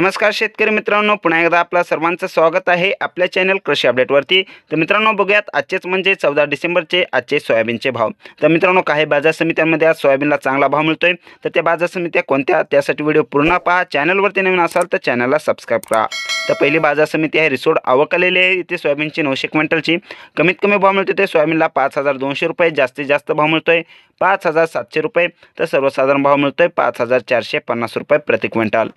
नमस्कार शेतकरी मित्रांनो पुन्हा एकदा आपलं सर्वांचं स्वागत आहे आपल्या चॅनल कृषी अपडेटवरती तर मित्रांनो बघूयात आजचेच म्हणजे चौदा डिसेंबरचे आजचे सोयाबीनचे भाव तर मित्रांनो काही बाजार समित्यांमध्ये आज सोयाबीनला चांगला भाव मिळतोय तर त्या बाजार समित्या कोणत्या त्यासाठी व्हिडिओ पूर्ण पहा चॅनलवरती नवीन असाल तर चॅनलला सबस्क्राईब करा तर पहिली बाजार समिती आहे रिसोड आवकलेली आहे इथे सोयाबीनची नऊशे क्विंटलची कमीत कमी भाव मिळतो ते सोयाबीनला पाच हजार दोनशे रुपये जास्तीत जास्त भाव मिळतो आहे पाच हजार सातशे रुपये तर सर्वसाधारण भाव मिळतो आहे पाच हजार चारशे पन्नास रुपये प्रति क्विंटल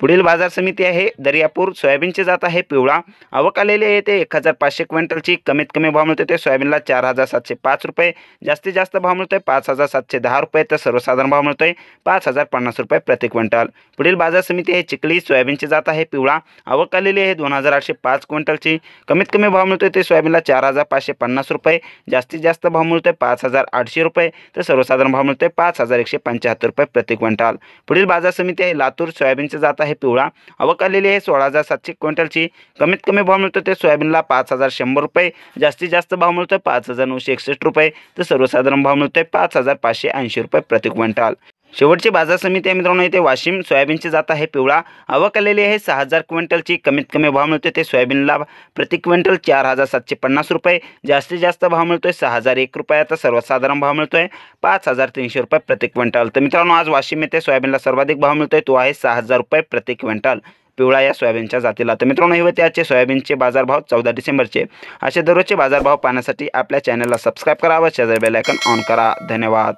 पुढील बाजार समिती आहे दर्यापूर सोयाबीनची जात आहे पिवळा आवक आलेली आहे ते एक हजार पाचशे क्विंटलची कमीत कमी भाव मिळतो ते सोयाबीनला चार हजार सातशे पाच रुपये जास्तीत जास्त भाव मिळतो आहे पाच हजार सातशे दहा रुपये तर सर्वसाधारण भाव मिळतो आहे पाच हजार पन्नास रुपये प्रति क्विंटल पुढील बाजार समिती आहे चिखली सोयाबीनची जात आहे पिवळा आवक आलेली आहे दोन हजार आठशे पाच क्विंटलची कमीत कमी भाव मिळतो ते सोयाबीनला चार हजार पाचशे पन्नास रुपये जास्तीत जास्त भाव मिळतो आहे पाच हजार आठशे रुपये तर सर्वसाधारण भाव मिळतो आहे पाच हजार एकशे पंच्याहत्तर रुपये प्रति क्विंटल पुढील बाजार समिती आहे लातूर सोयाबीनची जात आहे आहे पिवळा अवकारलेली आहे सोळा हजार सातशे क्विंटलची कमीत कमी भाव मिळतो ते सोयाबीनला पाच हजार शंभर रुपये जास्तीत जास्त भाव मिळतो पाच हजार नऊशे एकसष्ट रुपये तर सर्वसाधारण भाव मिळतोय पाच हजार पाचशे ऐंशी रुपये प्रति क्विंटल शेवटची बाजार समिती आहे मित्रांनो इथे वाशिम सोयाबीनची जात आहे पिवळा आवक आहे सहा हजार क्विंटलची कमीत कमी भाव मिळतो ते सोयाबीनला प्रति क्विंटल चार हजार सातशे पन्नास रुपये जास्तीत जास्त भाव मिळतोय सहा हजार एक रुपये आता सर्वसाधारण भाव मिळतो आहे पाच हजार तीनशे रुपये प्रति क्विंटल तर मित्रांनो आज वाशिम येथे सोयाबीनला सर्वाधिक भाव मिळतोय तो आहे सहा हजार रुपये प्रति क्विंटल पिवळा या सोयाबीनच्या जातीला तर मित्रांनो हे होते आजचे सोयाबीनचे बाजारभाव चौदा डिसेंबरचे असे दररोजचे बाजारभाव पाहण्यासाठी आपल्या चॅनलला सबस्क्राईब करा व शेजार बेलायकन ऑन करा धन्यवाद